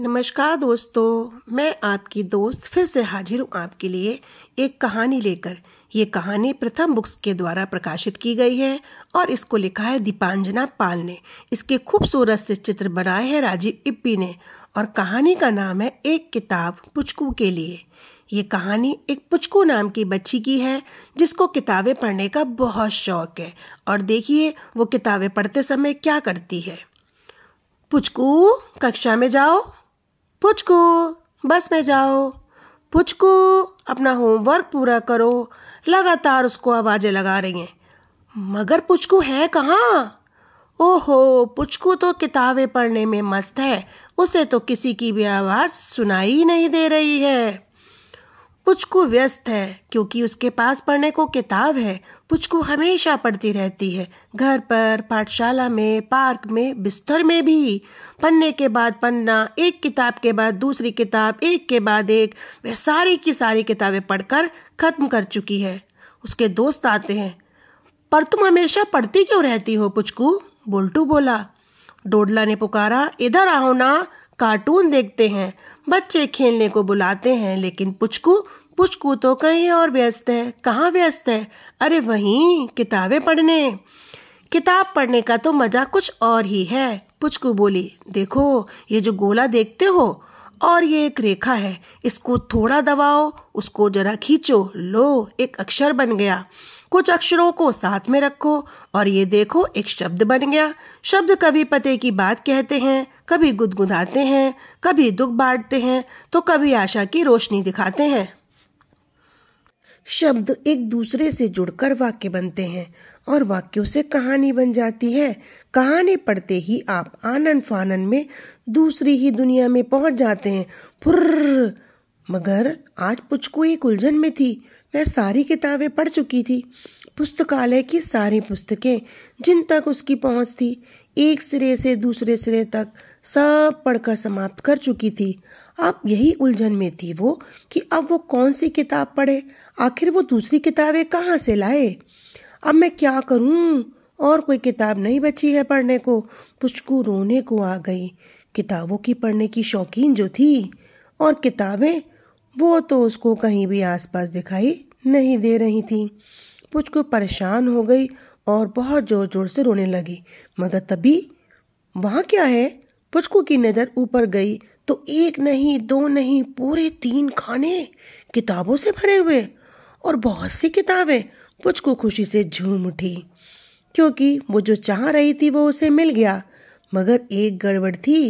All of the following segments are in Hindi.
नमस्कार दोस्तों मैं आपकी दोस्त फिर से हाजिर हूँ आपके लिए एक कहानी लेकर ये कहानी प्रथम बुक्स के द्वारा प्रकाशित की गई है और इसको लिखा है दीपांजना पाल ने इसके खूबसूरत से चित्र बनाए हैं राजीव इप्पी ने और कहानी का नाम है एक किताब पुचकू के लिए ये कहानी एक पुचकू नाम की बच्ची की है जिसको किताबें पढ़ने का बहुत शौक है और देखिए वो किताबें पढ़ते समय क्या करती है पुचकू कक्षा में जाओ पुचकू बस में जाओ पुचकू अपना होमवर्क पूरा करो लगातार उसको आवाज़ें लगा रही हैं मगर पुचकू है कहाँ ओहो पुचकू तो किताबें पढ़ने में मस्त है उसे तो किसी की भी आवाज़ सुनाई नहीं दे रही है पुचकू व्यस्त है क्योंकि उसके पास पढ़ने को किताब है पुचकू हमेशा पढ़ती रहती है घर पर पाठशाला में पार्क में बिस्तर में भी पढ़ने के बाद पन्ना एक किताब के बाद दूसरी किताब एक के बाद एक वह सारी की सारी किताबें पढ़कर ख़त्म कर चुकी है उसके दोस्त आते हैं पर तुम हमेशा पढ़ती क्यों रहती हो पुचकू बोल्टू बोला डोडला ने पुकारा इधर आओ ना कार्टून देखते हैं बच्चे खेलने को बुलाते हैं लेकिन पुचकू पुष्कू तो कहीं और व्यस्त है कहाँ व्यस्त है अरे वहीं किताबें पढ़ने किताब पढ़ने का तो मज़ा कुछ और ही है पुचकू बोली देखो ये जो गोला देखते हो और ये एक रेखा है इसको थोड़ा दबाओ उसको जरा खींचो लो एक अक्षर बन गया कुछ अक्षरों को साथ में रखो और ये देखो एक शब्द बन गया शब्द कभी पते की बात कहते हैं कभी गुदगुदाते हैं कभी दुख बांटते हैं तो कभी आशा की रोशनी दिखाते हैं शब्द एक दूसरे से जुड़कर वाक्य बनते हैं और वाक्यों से कहानी बन जाती है कहानी पढ़ते ही आप आनंद फानन में दूसरी ही दुनिया में पहुंच जाते हैं फुर्र मगर आज पुचको एक उलझन में थी वह सारी किताबें पढ़ चुकी थी पुस्तकालय की सारी पुस्तकें जिन तक उसकी पहुंच थी एक सिरे से दूसरे सिरे तक सब पढ़कर समाप्त कर चुकी थी अब यही उलझन में थी वो कि अब वो कौन सी किताब पढ़े आखिर वो दूसरी किताबें कहाँ से लाए अब मैं क्या करूँ और कोई किताब नहीं बची है पढ़ने को पुष्कू रोने को आ गई किताबों की पढ़ने की शौकीन जो थी और किताबें वो तो उसको कहीं भी आसपास दिखाई नहीं दे रही थी पुष्कू परेशान हो गई और बहुत जोर जोर से रोने लगी मगर तभी वहाँ क्या है पुचकू की नज़र ऊपर गई तो एक नहीं दो नहीं पूरे तीन खाने किताबों से भरे हुए और बहुत सी किताबें पुचकू खुशी से झूम उठी क्योंकि वो जो चाह रही थी वो उसे मिल गया मगर एक गड़बड़ थी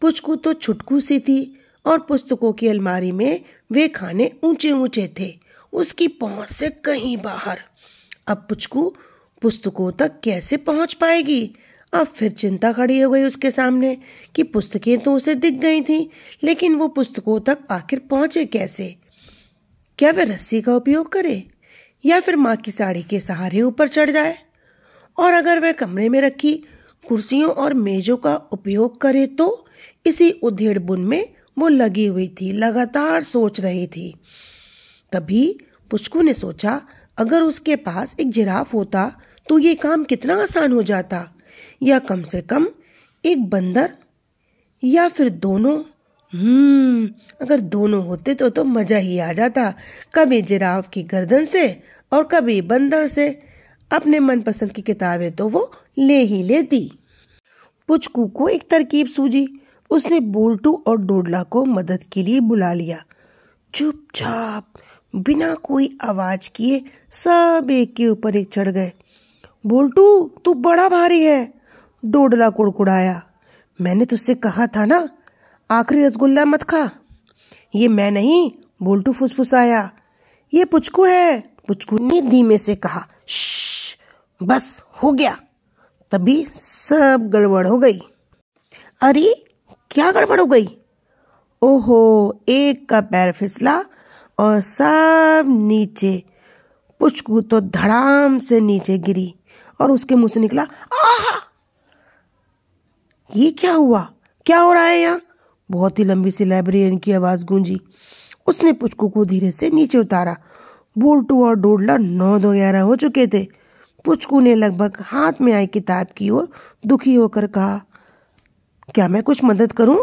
पुचकू तो छुटकू सी थी और पुस्तकों की अलमारी में वे खाने ऊंचे ऊंचे थे उसकी पहुंच से कहीं बाहर अब पुचकू पुस्तकों तक कैसे पहुंच पाएगी अब फिर चिंता खड़ी हो गई उसके सामने कि पुस्तकें तो उसे दिख गई थीं लेकिन वो पुस्तकों तक आखिर पहुंचे कैसे क्या वह रस्सी का उपयोग करे या फिर माँ की साड़ी के सहारे ऊपर चढ़ जाए और अगर वह कमरे में रखी कुर्सियों और मेजों का उपयोग करे तो इसी उधेड़ बुन में वो लगी हुई थी लगातार सोच रही थी तभी पुष्कू ने सोचा अगर उसके पास एक जिराफ होता तो ये काम कितना आसान हो जाता या कम से कम एक बंदर या फिर दोनों हम्म अगर दोनों होते तो तो मज़ा ही आ जाता कभी जिराफ की गर्दन से और कभी बंदर से अपने मनपसंद की किताबें तो वो ले ही लेती पुचकू को एक तरकीब सूझी उसने बोल्टू और डोडला को मदद के लिए बुला लिया चुपचाप बिना कोई आवाज किए सब एक के ऊपर एक चढ़ गए बोल्टू तू बड़ा भारी है डोडला कुड़कुड़ाया मैंने तुझसे कहा था ना आखिरी रसगुल्ला मत खा ये मैं नहीं बोल्टू फुसफुसाया ये पुचकू है पुचकू ने धीमे से कहा बस हो गया तभी सब गड़बड़ हो गई अरे क्या गड़बड़ हो गई ओहो एक का पैर फिसला और सब नीचे पुचकू तो धड़ाम से नीचे गिरी और उसके मुंह से निकला आह ये क्या हुआ क्या हो रहा है यहाँ बहुत ही लंबी सी लाइब्रेरियन की आवाज़ गूंजी उसने पुचकू को धीरे से नीचे उतारा बोल्टू और डोडला नौ दो ग्यारह हो चुके थे पुचकू ने लगभग हाथ में आई किताब की ओर दुखी होकर कहा क्या मैं कुछ मदद करूं?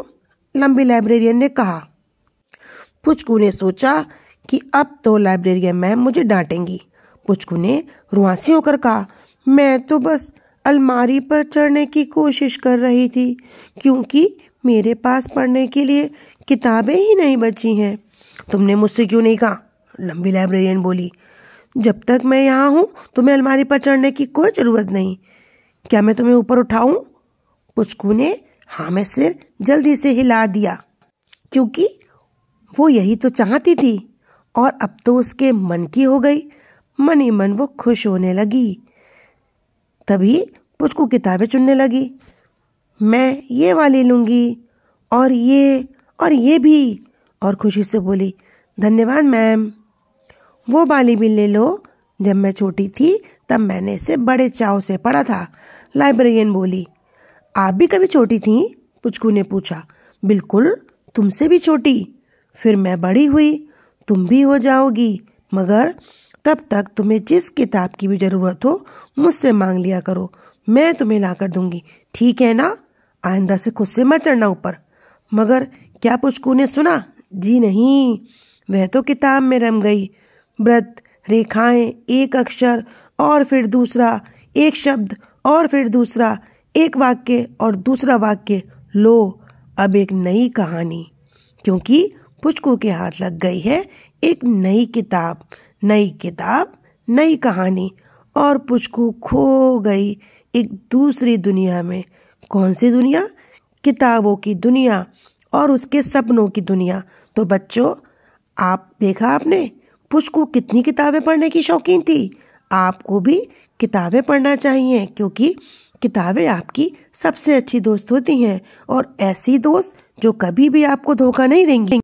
लंबी लाइब्रेरियन ने कहा पुचकू ने सोचा कि अब तो लाइब्रेरियन मैम मुझे डांटेंगी पुचकू ने रुआसी होकर कहा मैं तो बस अलमारी पर चढ़ने की कोशिश कर रही थी क्योंकि मेरे पास पढ़ने के लिए किताबें ही नहीं बची हैं तुमने मुझसे क्यों नहीं कहा लंबी लाइब्रेरियन बोली जब तक मैं यहाँ हूँ तुम्हें अलमारी पर चढ़ने की कोई ज़रूरत नहीं क्या मैं तुम्हें ऊपर उठाऊँ पुचकू ने हाँ मैं सिर जल्दी से हिला दिया क्योंकि वो यही तो चाहती थी और अब तो उसके मन की हो गई मन ही मन वो खुश होने लगी तभी पुष्कू किताबें चुनने लगी मैं ये वाली लूँगी और ये और ये भी और खुशी से बोली धन्यवाद मैम वो वाली भी ले लो जब मैं छोटी थी तब मैंने इसे बड़े चाव से पढ़ा था लाइब्रेरियन बोली आप भी कभी छोटी थी पुचकू ने पूछा बिल्कुल तुमसे भी छोटी फिर मैं बड़ी हुई तुम भी हो जाओगी मगर तब तक तुम्हें जिस किताब की भी ज़रूरत हो मुझसे मांग लिया करो मैं तुम्हें ला कर दूंगी ठीक है ना आइंदा से खुद से मत चढ़ना ऊपर मगर क्या पुष्कू ने सुना जी नहीं वह तो किताब में रम गई व्रत रेखाएं एक अक्षर और फिर दूसरा एक शब्द और फिर दूसरा एक वाक्य और दूसरा वाक्य लो अब एक नई कहानी क्योंकि पुष्कू के हाथ लग गई है एक नई किताब नई किताब नई कहानी और पुचकू खो गई एक दूसरी दुनिया में कौन सी दुनिया किताबों की दुनिया और उसके सपनों की दुनिया तो बच्चों आप देखा आपने पुष्कू कितनी किताबें पढ़ने की शौकीन थी आपको भी किताबें पढ़ना चाहिए क्योंकि किताबें आपकी सबसे अच्छी दोस्त होती हैं और ऐसी दोस्त जो कभी भी आपको धोखा नहीं देंगी